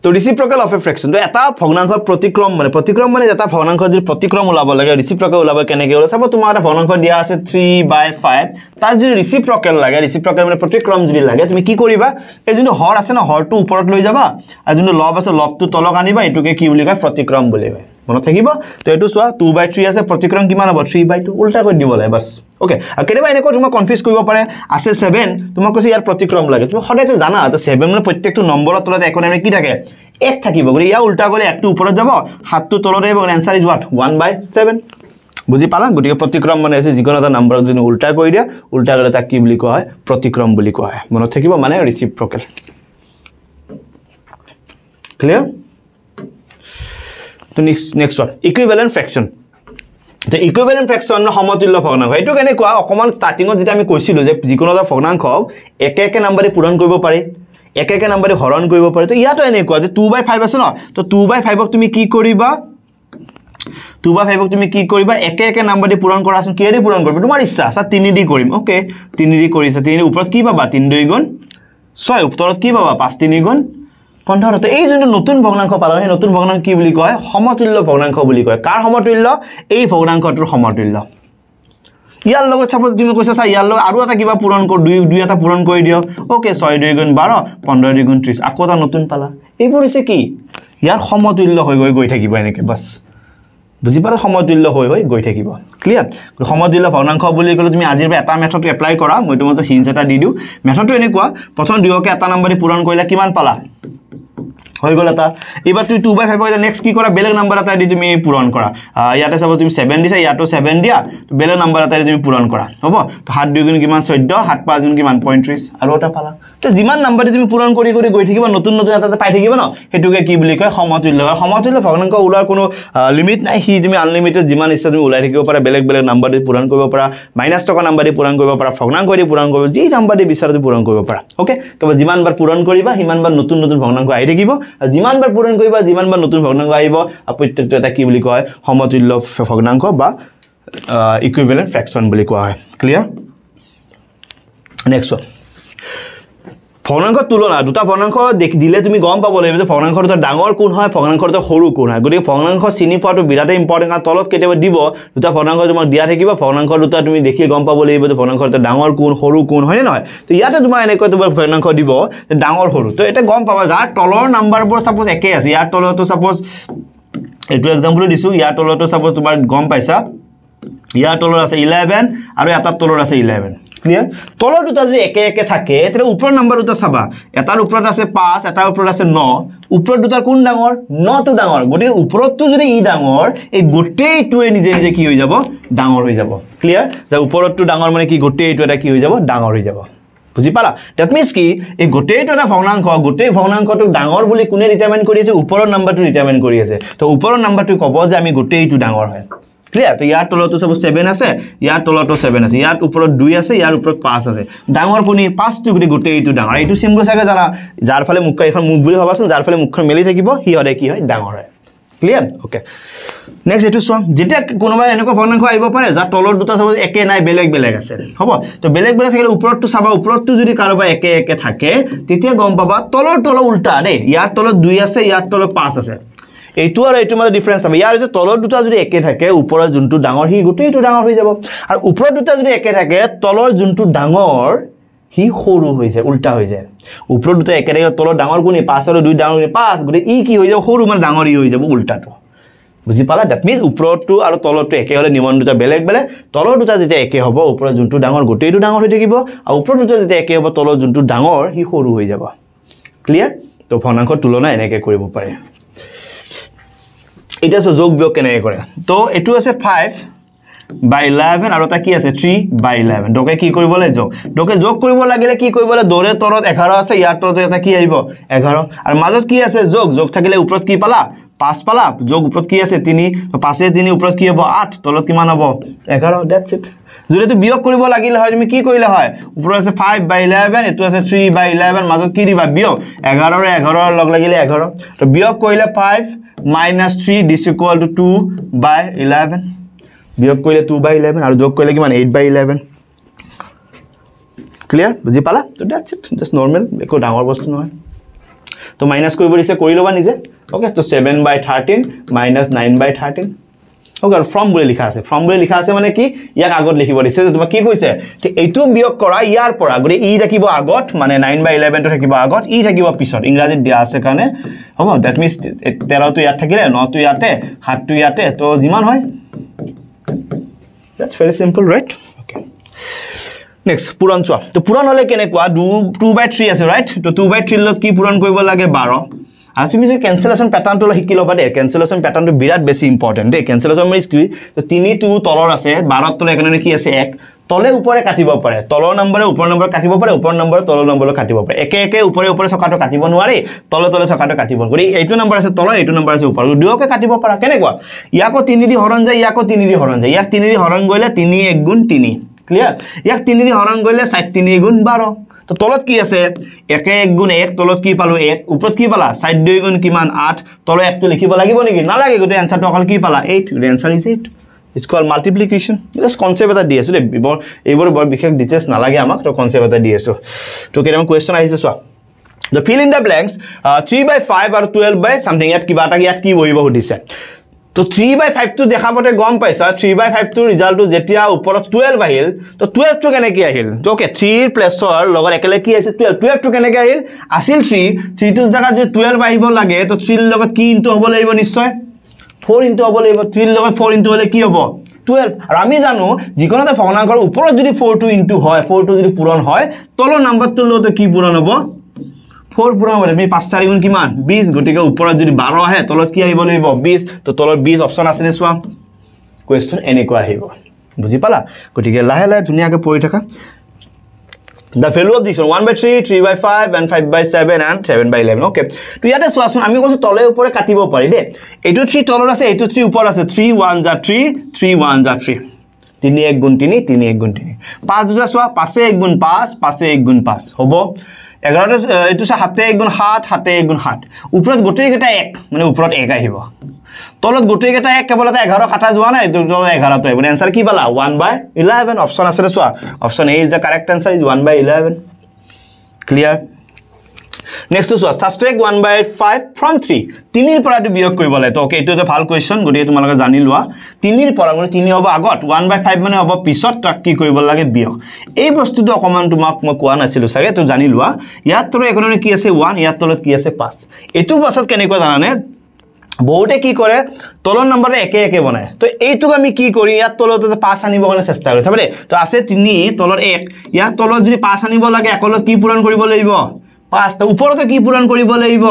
তো ৰিসিপ্ৰকাল অফ এ ফ্ৰেকশ্যন তো এটা ভগ্নাংশ প্ৰতিক্ৰম মানে প্ৰতিক্ৰম মানে এটা ভগ্নাংশ যদি প্ৰতিক্ৰম ওলাব লাগে ৰিচিপ্ৰকাল ওলাব কেনেকৈ ওলাব চাব তোমাৰ এটা ভগ্নাংশ দিয়া আছে থ্ৰী বাই ফাইভ তাৰ যদি ৰিচিপ্ৰকেল লাগে ৰিচিপ্ৰকেল মানে প্ৰতিক্ৰম যদি লাগে তুমি কি কৰিবা এই যোনটো হৰ আছে ন হৰটো ওপৰত লৈ যাবা আৰু যোনটো লভ আছে লভটো তলক আনিবা এইটোকে কি বুলি কয় প্ৰতিক্ৰম বুলি কয় মনত থাকিব তো এইটো চোৱা টু বাই থ্ৰী আছে প্ৰতিক্ৰম কিমান হ'ব থ্ৰী বাই টু উল্টা কৰি দিব লাগে বাছ অ'কে আৰু কেতিয়াবা এনেকুৱা তোমাক কনফিউজ কৰিব পাৰে আছে ছেভেন তোমাক কৈছে ইয়াৰ প্ৰতিক্ৰম লাগে তুমি সদায়তো জানা তো ছেভেন মানে প্ৰত্যেকটো নম্বৰৰ তলত একো নাই কি থাকে এক থাকিব গতিকে ইয়াৰ উল্টা গ'লে একটো ওপৰত যাব সাতটো তলত আহিব answer is what one by seven বুজি পালা গতিকে প্ৰতিক্ৰম মানে হৈছে যিকোনো এটা নম্বৰত যদি উল্টা কৰি দিয়া উল্টা গ'লে তাক কি বুলি কোৱা হয় প্ৰতিক্ৰম বুলি কোৱা হয় মনত থাকিব মানে ৰিচিপ প্ৰকেল ক্লিয়াৰ তো next next one equivalent fraction তো ইকুইভেলেণ্ট ফ্ৰেকশ্যনৰ সমতুল্য ভগ্নাংশ এইটো কেনেকুৱা অকণমান ষ্টাৰ্টিঙত যেতিয়া আমি কৈছিলোঁ যে যিকোনো এটা ভগ্নাংশ একে একে নাম্বাৰে পূৰণ কৰিব পাৰি একে একে নাম্বাৰে হৰণ কৰিব পাৰি তো ইয়াতো এনেকুৱা যে টু বাই ফাইভ আছে ন তো টু বাই ফাইভক তুমি কি কৰিবা টু বাই ফাইভক তুমি কি কৰিবা একে একে নাম্বাৰ দি পূৰণ কৰাচোন কিহেদি পূৰণ কৰিবা তোমাৰ ইচ্ছা আছা তিনি কৰিম অ'কে তিনি কৰিছা তিনি ওপৰত কি পাবা তিনি দুই গুণ ছয় উত্তৰত কি পাবা পাঁচ তিনি কণ্ঠৰত এই যোনটো নতুন ভগ্নাংশ পালন সেই নতুন ভগ্নাংশ কি বুলি কয় সমতুল্য ভগ্নাংশ বুলি কয় কাৰ সমতুল্য এই ভগ্নাংশটোৰ সমতুল্য ইয়াৰ লগত চাপ'জ তুমি কৈছা চা ইয়াৰ লগত আৰু এটা কিবা পূৰণ কৰ দুই দুই এটা পূৰণ কৰি দিয়ক অ'কে ছয় দুই গুণ বাৰ পোন্ধৰ দুই গুণ ত্ৰিছ আকৌ এটা নতুন পালা এইবোৰ হৈছে কি ইয়াৰ সমতুল্য হৈ গৈ গৈ থাকিব এনেকৈ বাছ বুজি পালে সমতুল্য হৈ হৈ গৈ থাকিব ক্লিয়াৰ সমতুল্য ভগ্নাংশ বুলি ক'লে তুমি আজিৰ পৰা এটা মেথডটো এপ্লাই কৰা মই তোমাৰ চিন্স এটা দি দিওঁ মেথডটো এনেকুৱা প্ৰথম দুয়োকে এটা নাম্বাৰী পূৰণ কৰিলে কিমান পালা হৈ গ'ল এটা এইবাৰ তুমি টু বাই ফাইভ এটা নেক্সট কি কৰা বেলেগ নাম্বাৰ এটা দি তুমি পূৰণ কৰা ইয়াতে চাব তুমি ছেভেন দিছা ইয়াতো ছেভেন দিয়া বেলেগ নাম্বাৰ এটা দি তুমি পূৰণ কৰা হ'ব তো সাত দুই গুণ কিমান চৈধ্য সাত পাঁচ গুণ কিমান পঁয়ত্ৰিছ আৰু এটা পালা তো যিমান নাম্বাৰ দি তুমি পূৰণ কৰি কৰি গৈ থাকিবা নতুন নতুন এটা পাই থাকিব ন সেইটোকে কি বুলি কয় সমতুল্য কৰা সমতুল্য ভগ্নাংক ওলোৱাৰ কোনো লিমিট নাই সি তুমি আনলিমিটেড যিমান ইচ্ছা তুমি ওলাই থাকিব পাৰা বেলেগ বেলেগ নাম্বাৰ দি পূৰণ কৰিব পাৰা মাইনাছ টকা নাম্বাৰ দি পূৰণ কৰিব পাৰা ভগ্নাংক দি পূৰণ কৰিব যি নাম্বাৰ দি বিচাৰ তুমি পূৰণ কৰিব পাৰা অ'কে কেৱল যিমানবাৰ পূৰণ কৰিবা সিমানবাৰ নতুন নতুন ভগ্নাংক আহি থাকিব যিমান বাৰ পূৰণ কৰিবা যিমানবাৰ নতুন ভগ্নাংক আহিব প্ৰত্যেকটো এটা কি বুলি কোৱা হয় সমতুল্য ভগ্নাংশ বা ইকুইভেলেণ্ট ফ্ৰেকশ্যন বুলি কোৱা হয় ক্লিয়াৰ নেক্সট ওৱান ভগ্নাংশত তুলনা দুটা ভগ্নাংশ দিলে তুমি গম পাব লাগিব যে ভগ্নাংশ দুটা ডাঙৰ কোন হয় ভগ্নাংশ দুটা সৰু কোন হয় গতিকে ভগ্নাংশ চিনি পোৱাটো বিৰাটেই ইম্পৰ্টেণ্ট কাৰণ তলত কেতিয়াবা দিব দুটা ভগ্নাংশ তোমাক দিয়া থাকিব ভগ্নাংশ দুটা তুমি দেখিয়ে গম পাব লাগিব যে ভগ্নাংশ দুটা ডাঙৰ কোন সৰু কোণ হয়নে নহয় তো ইয়াতে তোমাৰ এনেকৈ তোমাৰ ভগ্নাংশ দিব যে ডাঙৰ সৰু তো এতিয়া গম পাবা যাৰ তলৰ নাম্বাৰবোৰ ছাপ'জ একেই আছে ইয়াৰ তলতো ছাপ'জ এইটো এক্সাম্পলো দিছোঁ ইয়াৰ তলতো ছাপ'জ তোমাৰ গম পাইছা ইয়াৰ তলৰ আছে ইলেভেন আৰু এটাৰ তলৰ আছে ইলেভেন ক্লিয়াৰ তলৰ দুটা যদি একে একে থাকে তেতিয়া ওপৰৰ নাম্বাৰ দুটা চাবা এটাৰ ওপৰত আছে পাঁচ এটাৰ ওপৰত আছে ন ওপৰত দুটা কোন ডাঙৰ নটো ডাঙৰ গটিকে ওপৰতটো যদি ই ডাঙৰ এই গোটেইটোৱে নিজে নিজে কি হৈ যাব ডাঙৰ হৈ যাব ক্লিয়াৰ যে ওপৰতটো ডাঙৰ মানে কি গটেইটো এটা কি হৈ যাব ডাঙৰ হৈ যাব বুজি পালা দ্যাট মিন্স কি এই গোটেইটো এটা ভগ্নাংশ গোটেই ভগ্নাংশটো ডাঙৰ বুলি কোনে কৰি আছে ওপৰৰ নাম্বাৰটো ডিটাৰমাইন কৰি আছে তো ওপৰৰ নাম্বাৰটো কব যে আমি গটেইটো ডাঙৰ হয় ক্লিয়াৰ তো ইয়াৰ তলতো চাব 7 আছে ইয়াৰ তলতো 7 আছে ইয়াৰ ওপৰত দুই আছে ইয়াৰ ওপৰত পাঁচ আছে ডাঙৰ কোনি পাঁচটো টু গুটি গুটি এইটো ডাঙৰ এইটো সিম্বল চাগে জানা যাৰ ফালে মুখ এইখন মুখ বুলি ভাবাচোন যাৰ ফালে মুখখন মেলি থাকিব হি হৰে কি হয় ডাঙৰ হয় ক্লিয়াৰ অ'কে নেক্সট এটু সো যেটা কোনবা এনেক ভগ্নাংশ আহিব পাৰে যাৰ তলর দুটা চাব একে নাই বেলেগ বেলেগ আছে হব তো বেলেগ বেলেগ থাকিলে ওপৰতটো চাবা ওপৰতটো যদি কাৰোবাৰ একে একে থাকে তেতিয়া গম পাবা তলৰ তল উল্টা দেই ইয়াৰ তলত দুই আছে ইয়াৰ তলত পাঁচ আছে এইটো আৰু এইটোৰ মাজত ডিফাৰেঞ্চ চাব ইয়াৰ হৈছে তলৰ দুটা যদি একে থাকে ওপৰত যোনটো ডাঙৰ সি গোটেইটো ডাঙৰ হৈ যাব আৰু ওপৰত দুটা যদি একে থাকে তলৰ যোনটো ডাঙৰ সি সৰু হৈ যায় উল্টা হৈ যায় ওপৰত দুটা একে থাকে তলৰ ডাঙৰ কোনে পাঁচ আৰু দুই ডাঙৰ কোনে পাঁচ গোটেই ই কি হৈ যাব সৰু মানে ডাঙৰ ই হৈ যাব উল্টাটো বুজি পালা ডেট মিনছ ওপৰতটো আৰু তলৰটো একে হ'লে নিমন দুটা বেলেগ বেলেগ তলৰ দুটা যেতিয়া একে হ'ব ওপৰত যোনটো ডাঙৰ গোটেইটো ডাঙৰ হৈ থাকিব আৰু ওপৰত দুটা যেতিয়া একে হ'ব তলৰ যোনটো ডাঙৰ সি সৰু হৈ যাব ক্লিয়াৰ তো ভনাংশৰ তুলনা এনেকৈ কৰিব পাৰে এতিয়া চাওক যোগ বিয়োগ কেনেকৈ কৰে তো এইটো আছে ফাইভ বাই ইলেভেন আৰু এটা কি আছে থ্ৰী বাই ইলেভেন তোকে কি কৰিব লাগে যোগ তোকে যোগ কৰিব লাগিলে কি কৰিব লাগে দৰে তলত এঘাৰ আছে ইয়াৰ তলত এটা কি আহিব এঘাৰ আৰু মাজত কি আছে যোগ যোগ থাকিলে ওপৰত কি পালা পাঁচ পালা যোগ ওপৰত কি আছে তিনি পাঁচে তিনি ওপৰত কি হ'ব আঠ তলত কিমান হ'ব এঘাৰ ডেট ছিট যদি তুমি বিয়োগ কৰিব লাগিলে হয় তুমি কি কৰিলে হয় ওপৰত আছে ফাইভ বাই ইলেভেন এইটো আছে থ্ৰী বাই ইলেভেন মাজত কি দিবা বিয়োগ এগাৰোৰ এঘাৰৰ লগ লাগিলে এঘাৰ তো বিয়োগ কৰিলে five minus three this equal two two by eleven বিয়োগ কৰিলে টু বাই ইলেভেন আৰু যোগ কৰিলে কিমান এইট বাই ইলেভেন ক্লিয়াৰ বুজি পালা তো ডেটস ইট জাস্ট নৰ্মেল একো ডাঙৰ বস্তু নহয় তো মাইনাছ কৰিব দিছে কৰি লবা নিজে অ'কে তো seven by thirteen minus nine by thirteen okay আর ফ্রম বলে লিখা আছে ফ্রম বলে লিখা আছে মানে কি ইয়াক আগত লিখিব দিছে তোমা কি কইছে যে এইটো বিয়োগ করা ইয়ার পড়া গরে ই থাকিব আগত মানে 9 বাই 11 তো থাকিব আগত ই থাকিব পিছত ইংরেজিত দিয়া আছে কারণে হব দ্যাট মিন্স 13 তো ইয়াত থাকিলে 9 তো ইয়াতে 7 তো ইয়াতে তো জিমান হয় that's very simple right next পূরণ চোৱা তো পূৰণ হ'লে কেনেকুৱা দু টু বাই থ্ৰী আছে ৰাইট তো টু বাই থ্ৰীৰ লগত কি পূৰণ কৰিব লাগে বাৰ আৰু তুমি যদি কেঞ্চেলেশ্যন পেটাৰ্ণটো অলপ শিকি ল'বা দেই কেঞ্চেলেশ্যন পেটাৰ্ণটো বিৰাট বেছি ইম্পৰ্টেণ্ট দেই কেঞ্চেলেশ্যন মানে কি তো তিনিটো তলৰ আছে বাৰত তলৰ একেদৰে কি আছে এক তলে ওপৰে কাটিব পাৰে তলৰ নম্বৰে ওপৰৰ নম্বৰ কাটিব পাৰে ওপৰৰ নম্বৰে তলৰ নম্বৰলৈ কাটিব পাৰে একে একে ওপৰে ওপৰে চকাটো কাটিব নোৱাৰি তলে তলে চকাটো কাটিব গতিকে এইটো নম্বৰ আছে তলৰ এইটো নম্বৰ আছে ওপৰত দুয়োকে কাটিব পাৰা কেনেকুৱা ইয়াকো তিনিদি হৰণ যায় ইয়াকো তিনিদি হৰণ যায় ইয়াক তিনিদি হৰণ গ'লে তিনি এক গুণ তিনি ক্লিয়াৰ ইয়াক তিনিদি হৰণ গ'লে চাৰি তিনি গুণ বাৰ তো তলত কি আছে একে এক গুণ এক তলত কি পালোঁ এক ওপৰত কি পালা চাৰি দুই গুণ কিমান আঠ তলত একটো লিখিব লাগিব নেকি নালাগে গোটেই এনচাৰটো অকল কি পালা এইট গোটেই answer is eight it's call multiplication just concept এটা দি আছোঁ দেই বৰ এইবোৰ বৰ বিশেষ ডিটেইলছ নালাগে আমাক তো কনচেপ্ট এটা দি আছোঁ তো কেইটামান কুৱেশ্যন আহিছে চোৱা the fill in the blanks three by five আৰু টুৱেল্ভ বাই চামথিং ইয়াত কিবা এটা ইয়াত কি বহিব সুধিছে তো থ্ৰী বাই ফাইভটো দেখা মতে গম পাইছা থ্ৰী বাই ফাইভটোৰ ৰিজাল্টটো যেতিয়া ওপৰত টুৱেল্ভ আহিল তো টুৱেলভটো কেনেকৈ আহিল অ'কে থ্ৰীৰ প্লেছৰ লগত একেলগে কি আছিল টুৱেল্ভ টুৱেলভটো কেনেকৈ আহিল আছিল থ্ৰী থ্ৰীটোৰ জেগাত যদি টুৱেলভ আহিব লাগে তো থ্ৰীৰ লগত কি ইনটো হ'ব লাগিব নিশ্চয় ফ'ৰ ইনটো হ'ব লাগিব থ্ৰীৰ লগত ফ'ৰ ইনটো হ'লে কি হ'ব টুৱেল্ভ আৰু আমি জানো যিকোনো এটা ভগ্নাংশৰ ওপৰত যদি ফ'ৰটো ইনটো হয় ফ'ৰটো যদি পূৰণ হয় তলৰ নাম্বাৰটোৰ লগতে কি পূৰণ হ'ব ফোৰ পুৰা মানে আমি পাঁচ চাৰি গুণ কি বিশ গতি উপৰ যদি বাৰ আহে তলত কি আহিব লাগিব বিছ তো তলত বিছ অপশ্যন আছেনে চোৱা কুৱেশ্যন এনেকুৱা আহিব বুজি পালা গতিকে লাহে লাহে ধুনীয়াকৈ পড়ি থকা the value of this one by three three by five and five by seven and seven by eleven okay তো ইয়াতে চোৱাচোন আমি কৈছোঁ তলে ওপৰে কাটিব পাৰি দেই এইটো থ্ৰী তলত আছে এইটো থ্ৰী ওপৰত আছে থ্ৰী ওৱান জা থ্ৰী থ্ৰী ওৱান জা থ্ৰী তিনি এক গুণ তিনি তিনি এক গুণ তিনি পাঁচ দুটা চোৱা পাঁচে এক গুণ পাঁচ পাঁচে এক গুণ পাঁচ হ'ব এঘাৰটো এইটো চাই সাতে এক গুণ সাত সাতে এক গুণ সাত ওপৰত গোটেইকেইটা এক মানে ওপৰত এক আহিব তলত গোটেইকেইটা এক কেৱল এটা এঘাৰ সাতা যোৱা নাই তলত এঘাৰটো আহিব এনচাৰ কি পালা ওৱান বাই ইলেভেন অপশ্যন আছিলে চোৱা option A is the correct answer is one by eleven clear next চোৱা subtract one by five from three তিনিৰ পৰা এইটো বিয়োগ কৰিব লাগে অ'কে এইটো এটা ভাল কুৱেশ্যন গতিকে তোমালোকে জানি লোৱা তিনিৰ পৰা মানে তিনি হ'ব আগত ওৱান বাই ফাইভ মানে হ'ব পিছত তাক কি কৰিব লাগে বিয়োগ এই বস্তুটো অকণমান তোমাক মই কোৱা নাছিলোঁ চাগে তো জানি লোৱা ইয়াৰ তলত একেধৰণে কি আছে ওৱান ইয়াৰ তলত কি আছে পাঁচ এইটো পাছত কেনেকুৱা জানানে বহুতে কি কৰে তলৰ নম্বৰে একে একে বনায় তো এইটোক আমি কি কৰি ইয়াৰ তলত পাঁচ আনিবৰ কাৰণে চেষ্টা কৰোঁ চাবলৈ তো আছে তিনি তলৰ এক ইয়াৰ তলত যদি পাঁচ আনিব লাগে একলত কি পূৰণ কৰিব লাগিব পাঁচটা ওপৰতে কি পূৰণ কৰিব লাগিব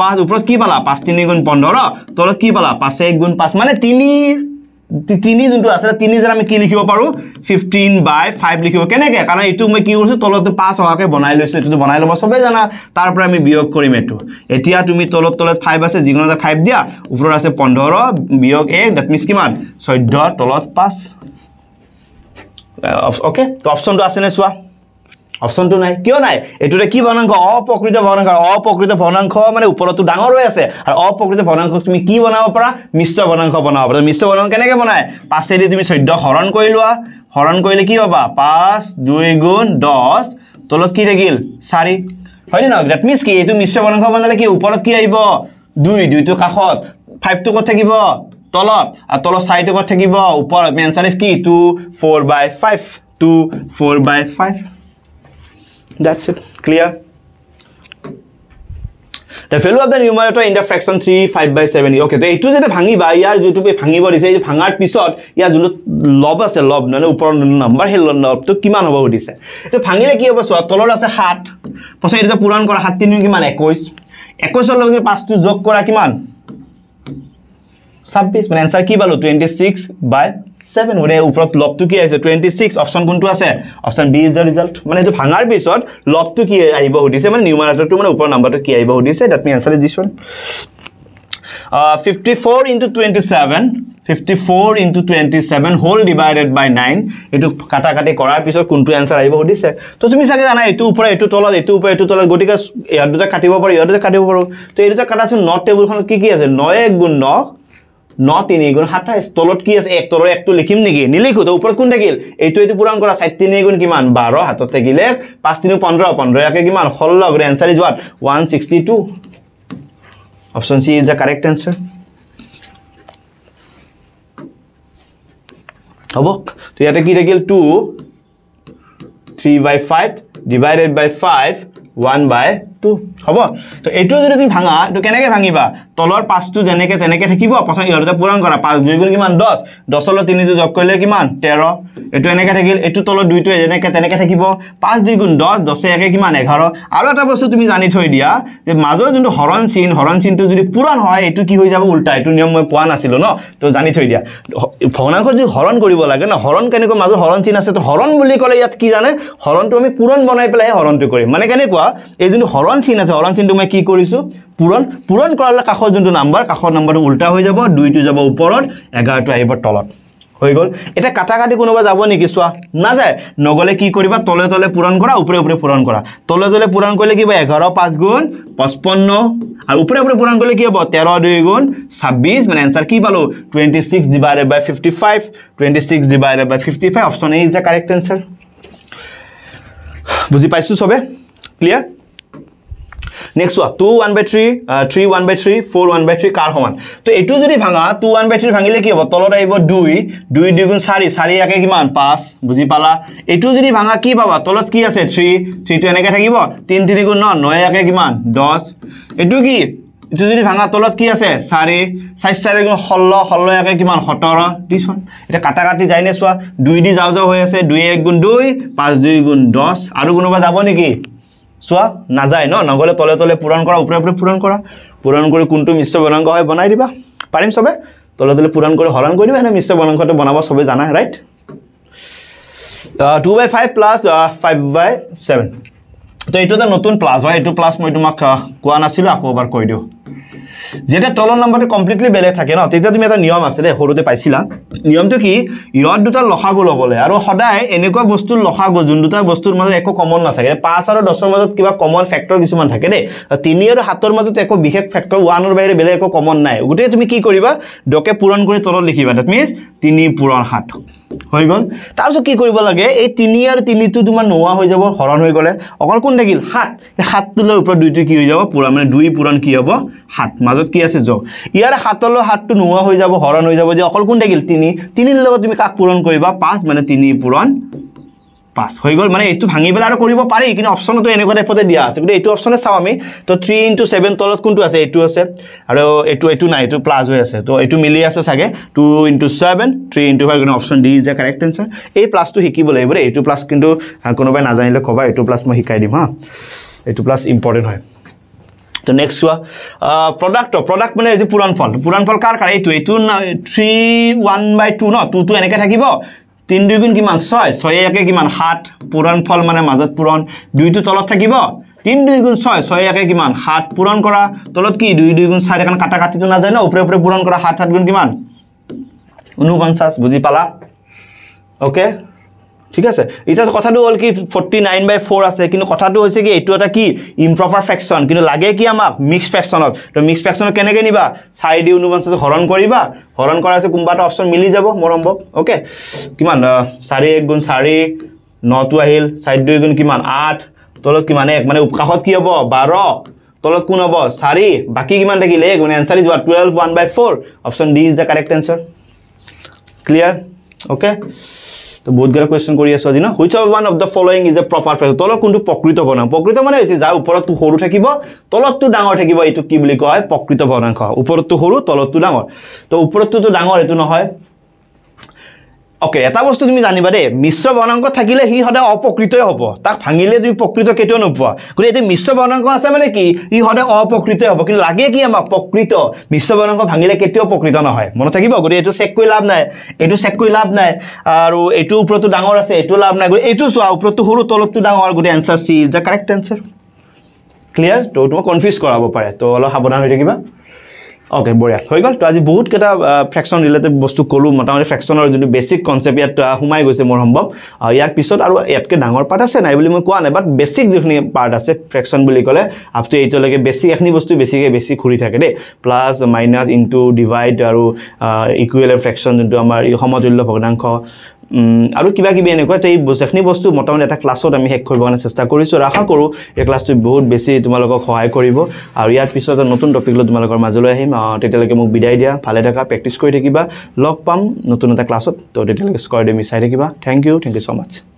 পাঁচ ওপৰত কি পালা পাঁচ তিনি গুণ পোন্ধৰ তলত কি পালা পাঁচ এক গুণ পাঁচ মানে তিনি তিনি যোনটো আছে তিনি যেন আমি কি লিখিব পাৰোঁ ফিফটিন বাই ফাইভ লিখিব কেনেকৈ কাৰণ এইটো মই কি কৰিছোঁ তলত পাঁচ অহাকৈ বনাই লৈছোঁ এইটোতো বনাই ল'ব চবেই জানা তাৰ পৰা আমি বিয়োগ কৰিম এইটো এতিয়া তুমি তলত তলত ফাইভ আছে যিকোনো এটা ফাইভ দিয়া ওপৰত আছে পোন্ধৰ বিয়োগ এক ডেট মিনছ কিমান চৈধ্য তলত পাঁচ অ'কে তো অপশ্যনটো আছেনে চোৱা অপশ্যনটো নাই কিয় নাই এইটো এতিয়া কি ভগ্নাংশ অপ্ৰকৃত ভগ্নাংশ অপ্ৰকৃত ভগ্নাংশ মানে ওপৰতটো ডাঙৰ হৈ আছে আৰু অপ্ৰকৃত ভগ্নাংশ তুমি কি বনাব পাৰা মিশ্ৰ ভগ্নাংশ বনাব পাৰা মিশ্ৰ ভগ্নাংশ কেনেকৈ বনাই পাচেদি তুমি চৈধ্য হৰণ কৰি লোৱা হৰণ কৰিলে কি পাবা পাঁচ দুই গুণ দহ তলত কি থাকিল চাৰি হয় নে নহয় ডেট মিনছ কি এইটো মিশ্ৰ ভগ্নাংশ বনালে কি ওপৰত কি আহিব দুই দুইটো কাষত ফাইভটো ক'ত থাকিব তলত আৰু তলত চাৰিটো ক'ত থাকিব ওপৰত মেনচাৰ ইজ কি two four by five two four by five that's it clear the value of the numerator in the fraction 3 5 by 70 okay to eitu jete bhangi ba yar jitu be bhangi bor ise bhangar pisot ya jundu lob ase lob nane upor number he lob to kiman hobo dise to bhangile ki hobo so tolor ase 7 pasai eta puran kora 7 3 kiman 21 21 logor 5 tu jog kora kiman ছাব্বিছ মানে answer কি পালোঁ twenty six বাই seven মানে ওপৰত লভটো কি আহিছে twenty six option কোনটো আছে option B is the result মানে এইটো ভাঙাৰ পিছত লভটো কি আহিব সুধিছে মানে নিউমাৰেটৰটো মানে ওপৰৰ নাম্বাৰটো কি আহিব সুধিছে ডেট মি এনচাৰ দিছোঁ fifty four into twenty seven fifty four into twenty seven হ'ল ডিভাইডেড বাই নাইন এইটো কাটা কাটি কৰাৰ পিছত কোনটো এনচাৰ আহিব সুধিছে তো তুমি চাগে জানা এইটো ওপৰত এইটো তলত এইটো ওপৰত এইটো তলত গতিকে ইয়াত দুটা কাটিব পাৰোঁ ইয়াত দুটা কাটিব পাৰোঁ তো এই দুটা কাটাচোন নট টেবুলখনত কি কি আছে নয়ে গুণ ন ন তিনি গুণ সাতাইছ তলত কি আছে এক তলৰ একটো লিখিম নেকি নিলিখো তো ওপৰত কোন থাকিল এইটো এইটো পূৰণ কৰা চাৰি তিনি এগুণ কিমান বাৰ হাতত থাকিলে পাঁচ তিনি পোন্ধৰ পোন্ধৰ ইয়াকে কিমান ষোল্ল গৰে answer is what one sixty two option C is the correct answer হ'ব তো ইয়াতে কি থাকিল two three by five divided by five one by পাঁচটো হ'ব তো এইটো যদি তুমি ভাঙা এইটো কেনেকে ভাঙিবা তলৰ পাঁচটো যেনেকে তেনেকে থাকিব প্ৰথম ইহঁতে পূৰণ কৰা পাঁচ দুই গুণ কিমান দহ দহলৈ তিনিটো যোগ কৰিলে কিমান তেৰ এইটো এনেকে থাকিল এইটো তলৰ দুইটো যেনেকে তেনেকে থাকিব পাঁচ দুই গুণ দহ দহে একে কিমান এঘাৰ আৰু এটা বস্তু তুমি জানি থৈ দিয়া যে মাজৰ যোনটো হৰণ চিন হৰণ চিনটো যদি পূৰণ হয় এইটো কি হৈ যাব উল্টা এইটো নিয়ম মই পোৱা নাছিলো ন তো জানি থৈ দিয়া ভগনাংশ যদি হৰণ কৰিব লাগে ন হৰণ কেনেকুৱা মাজৰ হৰণ চিন আছে তো হৰণ বুলি ক'লে ইয়াত কি জানে হৰণটো আমি পূৰণ বনাই পেলাই হৰণটো কৰিম মানে কেনেকুৱা এই যোনটো হৰণ পূৰণ চিন আছে হৰণ চিনটো মই কি কৰিছোঁ পূৰণ পূৰণ কৰালে কাষৰ যোনটো নাম্বাৰ কাষৰ নাম্বাৰটো উল্টা হৈ যাব দুইটো যাব ওপৰত এঘাৰটো আহিব তলত হৈ গ'ল এতিয়া কাটাকাটি কোনোবা যাব নেকি চোৱা নাযায় নগ'লে কি কৰিবা তলে তলে পূৰণ কৰা ওপৰে ওপৰে পূৰণ কৰা তলে তলে পূৰণ কৰিলে কি হ'ব এঘাৰ পাঁচ গুণ পঁচপন্ন আৰু ওপৰে ওপৰে পূৰণ কৰিলে কি হ'ব তেৰ দুই গুণ ছাব্বিছ মানে এনচাৰ কি পালোঁ twenty six divided by fifty five twenty six divided by fifty five option A is the correct answer বুজি পাইছোঁ চবে ক্লিয়াৰ নেক্সট চোৱা two one by three three one by three four one by three কাৰ সমান ত' এইটো যদি ভাঙা টু ওৱান বাই থ্ৰী ভাঙিলে কি হ'ব তলত আহিব দুই দুই দুই গুণ চাৰি চাৰি একে কিমান পাঁচ বুজি পালা এইটো যদি ভাঙা কি পাবা তলত কি আছে থ্ৰী থ্ৰীটো এনেকৈ থাকিব তিনি তিনি গুণ ন ন একে কিমান দহ এইটো কি এইটো যদি ভাঙা তলত কি আছে চাৰি চাৰি চাৰি গুণ ষোল্ল ষোল্ল একে কিমান সোতৰ দিচোন এতিয়া কাটা কাটি যায়নে চোৱা দুই দি যাওঁ যাওঁ হৈ আছে দুই এক গুণ দুই পাঁচ দুই গুণ দহ আৰু কোনোবা যাব নেকি চোৱা নাযায় ন নগ'লে তলে তলে পূৰণ কৰা ওপৰে ওপৰে পূৰণ কৰা পূৰণ কৰি কোনটো মিশ্ৰ বৰ্ণাংক হয় বনাই দিবা পাৰিম চবে তলে তলে পূৰণ কৰি হৰণ কৰি দিবা এনে মিশ্ৰ বৰ্ণাংকটো বনাব চবে জানা right two by five plus five by seven তো এইটো এটা নতুন প্লাছ হয় এইটো প্লাছ মই তোমাক কোৱা নাছিলোঁ আকৌ এবাৰ কৈ দিওঁ যেতিয়া তলৰ নম্বৰটো কমপ্লিটলি বেলেগ থাকে ন তেতিয়া তুমি এটা নিয়ম আছিলে সৰুতে পাইছিলা নিয়মটো কি ইহঁত দুটা লসাগু ল'বলৈ আৰু সদায় এনেকুৱা বস্তুৰ লখাগো যোন দুটা বস্তুৰ মাজত একো কমন নাথাকে পাঁচ আৰু দহৰ মাজত কিবা কমন ফেক্টৰ কিছুমান থাকে দেই তিনি আৰু সাতৰ মাজত একো বিশেষ ফেক্টৰ ওৱানৰ বাহিৰে বেলেগ একো কমন নাই গোটেই তুমি কি কৰিবা দকে পূৰণ কৰি তলত লিখিবা ডেট মিনছ তিনি পূৰণ সাত হৈ গ'ল তাৰপিছত কি কৰিব লাগে এই তিনি আৰু তিনিটো তোমাৰ নোহোৱা হৈ যাব হৰণ হৈ গ'লে অকল কোন থাকিল সাত এই সাতটোলৈ ওপৰত দুইটো কি হৈ যাব পূৰা মানে দুই পূৰণ কি হ'ব সাত মাজত কি আছে যোগ ইয়াৰে সাতলৈ সাতটো নোহোৱা হৈ যাব হৰণ হৈ যাব যে অকল কোন থাকিল তিনি তিনিৰ লগত তুমি কাক পূৰণ কৰিবা পাঁচ মানে তিনি পূৰণ পাছ হৈ গ'ল মানে এইটো ভাঙি পেলাই আৰু কৰিব পাৰি কিন্তু অপশ্যনতো এনেকুৱা টাইপতে দিয়া আছে কিন্তু এইটো অপশ্যনে চাওঁ আমি তো থ্ৰী ইণ্টু ছেভেন তলত কোনটো আছে এইটো আছে আৰু এইটো এইটো নাই এইটো প্লাছ হৈ আছে তো এইটো মিলি আছে চাগে two into seven three into five কিন্তু option D is the correct answer এই প্লাছটো শিকিব লাগিব দেই এইটো প্লাছ কিন্তু কোনোবাই নাজানিলে ক'বা এইটো প্লাছ মই শিকাই দিম হা এইটো প্লাছ ইম্পৰ্টেণ্ট হয় তো নেক্সট চোৱা প্ৰডাক্টৰ প্ৰডাক্ট মানে এইটো পুৰণ ফল পুৰণ ফল কাৰ কাৰ এইটো এইটো থ্ৰী ওৱান বাই টু ন টুটো এনেকৈ থাকিব তিন দুগুণ কিমান ছয় ছয় একে কিমান সাত পূৰণ ফল মানে মাজত পূৰণ দুইটো তলত থাকিব তিন দুইগুণ ছয় ছয় একে কিমান সাত পূৰণ কৰা তলত কি দুই দুইগুণ চাৰি এখন কাটা কাটিটো নাযায় ন ওপৰে ওপৰে পূৰণ কৰা সাত সাত গুণ কিমান ঊনপঞ্চাছ বুজি পালা অ'কে ঠিক আছে এতিয়া কথাটো হ'ল কি ফৰ্টি নাইন বাই ফ'ৰ আছে কিন্তু কথাটো হৈছে কি এইটো এটা কি ইম্প্ৰপাৰ ফেকশ্যন কিন্তু লাগে কি আমাক মিক্স ফ্ৰেকশ্যনত ত' মিক্স ফ্ৰেকশ্যনত কেনেকৈ নিবা চাই দি ঊনপঞ্চাছ হৰণ কৰিবা হৰণ কৰা হৈছে কোনোবা এটা অপশ্যন মিলি যাব মৰম সম্ভৱ অ'কে কিমান চাৰি এক গুণ চাৰি নটো আহিল চাৰি দুই গুণ কিমান আঠ তলত কিমান এক মানে উৎসাহত কি হ'ব বাৰ তলত কোন হ'ব চাৰি বাকী কিমান থাকিল এক মানে এনচাৰ যোৱা twelve one by four option D is the correct answer clear okay তো বহুতগুলো কুয়েশন কৰি আছো আজি না which of one of the following is a proper fraction তলত কোনটো প্ৰকৃত বৰ্ণাংশ প্ৰকৃত মানে হৈছে যাৰ উপৰত সৰু থাকিব তলত ডাঙৰ থাকিব এইটো কি বুলি কয় প্ৰকৃত বৰ্ণাংশ ওপৰতটো সৰু সৰু ডাঙৰ তো উপৰত ডাঙৰ এইটো নহয় অকে এটা বস্তু তুমি জানিবা দেই মিশ্ৰ বৰ্ণাংক থাকিলে সি সদায় অপকৃতই হ'ব তাক ভাঙিলে তুমি প্ৰকৃত কেতিয়াও নোপোৱা গতিকে এতিয়া মিশ্ৰ বৰ্ণাংক আছে মানে কি সি সদায় অপকৃতই হ'ব কিন্তু লাগে কি আমাক প্ৰকৃত মিশ্ৰ বৰ্ণাংক ভাঙিলে কেতিয়াও প্ৰকৃত নহয় মনত থাকিব গতিকে এইটো চেক কৰি লাভ নাই এইটো চেক কৰি লাভ নাই আৰু এইটোৰ ওপৰতো ডাঙৰ আছে এইটো লাভ নাই গতিকে এইটো চোৱা ওপৰতো সৰু তলততো ডাঙৰ গতিকে answer C is the correct answer clear ত' তোমাক কনফিউজ কৰাব পাৰে ত' অলপ সাৱধান হৈ অ'কে বঢ়িয়া হৈ গ'ল তো আজি বহুত কেইটা ফ্ৰেকশ্যন ৰিলেটেড বস্তু ক'লোঁ মোটামুটি ফ্ৰেকশ্যনৰ যোনটো বেছিক কনচেপ্ট ইয়াত সোমাই গৈছে মোৰ সম্ভৱ ইয়াৰ পিছত আৰু ইয়াতকৈ ডাঙৰ পাৰ্ট আছে নাই বুলি মই কোৱা নাই বাট বেছিক যিখিনি পাৰ্ট আছে ফ্ৰেকশ্যন বুলি ক'লে আপ টু এইটলৈকে বেছি এখিনি বস্তু বেছিকৈ বেছি ঘূৰি থাকে দেই প্লাছ মাইনাছ ইনটু ডিভাইড আৰু ইকুৱেল ফ্ৰেকশ্যন যোনটো আমাৰ সমতুল্য ভগ্নাংশ আৰু কিবা কিবি এনেকুৱা এই যিখিনি বস্তু মোটামুটি এটা ক্লাছত আমি শেষ কৰিব কাৰণে চেষ্টা কৰিছোঁ আৰু আশা কৰোঁ এই ক্লাছটো বহুত বেছি তোমালোকক সহায় কৰিব আৰু ইয়াৰ পিছত নতুন টপিক লৈ তোমালোকৰ মাজলৈ আহিম তেতিয়ালৈকে মোক বিদায় দিয়া ভালে থাকা প্ৰেক্টিছ কৰি থাকিবা লগ পাম নতুন এটা ক্লাছত তো তেতিয়ালৈকে স্কৰ দি মিচাই থাকিবা thank you thank you so' much